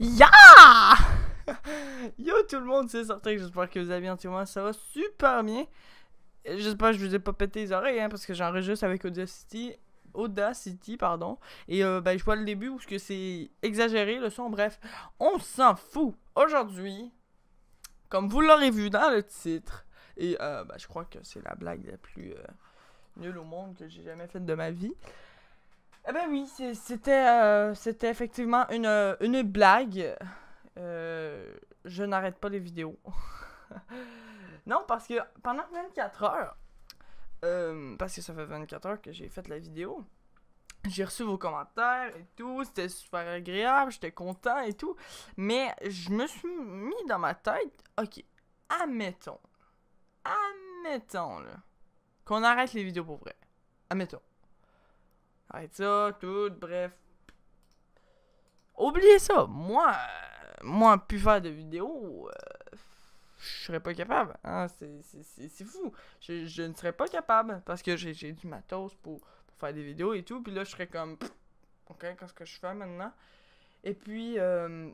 Ya Yo tout le monde, c'est sorti j'espère que vous allez bien. Tout ça va super bien. J'espère que je vous ai pas pété les oreilles, hein, parce que j'enregistre avec Audacity. Audacity, pardon. Et euh, ben, je vois le début où c'est exagéré le son. Bref, on s'en fout. Aujourd'hui, comme vous l'aurez vu dans le titre, et euh, ben, je crois que c'est la blague la plus euh, nulle au monde que j'ai jamais faite de ma vie. Eh ben oui, euh, c'était effectivement une, euh, blague. Euh, je n'arrête pas les vidéos. non, parce que pendant 24 heures, parce que ça fait 24 heures que j'ai fait la vidéo, j'ai reçu vos commentaires et tout, c'était super agréable, j'étais content et tout, mais je me suis mis dans ma tête, ok, admettons, admettons là, qu'on arrête les vidéos pour vrai, admettons. Arrête ça, tout, bref. Oubliez ça. Moi, euh, moi, plus faire de vidéos, euh, je serais pas capable. Hein. C'est fou. Je, ne serais pas capable parce que j'ai du matos pour, faire des vidéos et tout. Puis là, je serais comme, ok, qu'est-ce que je fais maintenant? Et puis, euh,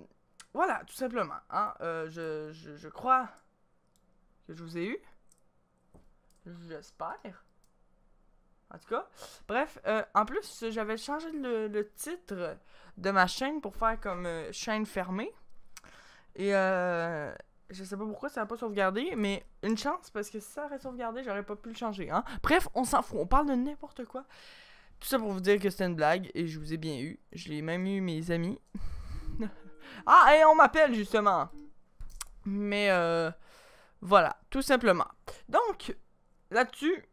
voilà, tout simplement. Hein. je crois que je vous ai eu. J'espère. En tout cas, bref, euh, en plus, j'avais changé le, titre de ma chaîne pour faire comme euh, chaîne fermée. Et euh, je sais pas pourquoi ça n'a pas sauvegardé, mais une chance, parce que si ça aurait sauvegardé, j'aurais pas pu le changer. Hein? Bref, on s'en fout, on parle de n'importe quoi. Tout ça pour vous dire que c'était une blague et je vous ai bien eu. Je l'ai même eu mes amis. ah, et on m'appelle justement. Mais voilà, tout simplement. Donc, là-dessus,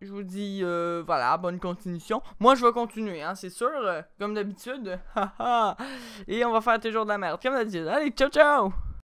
je vous dis, euh, voilà, bonne continuation. Moi, je vais continuer, hein, c'est sûr, euh, comme d'habitude. Et on va faire toujours de la merde. Comme d'habitude, allez, ciao, ciao!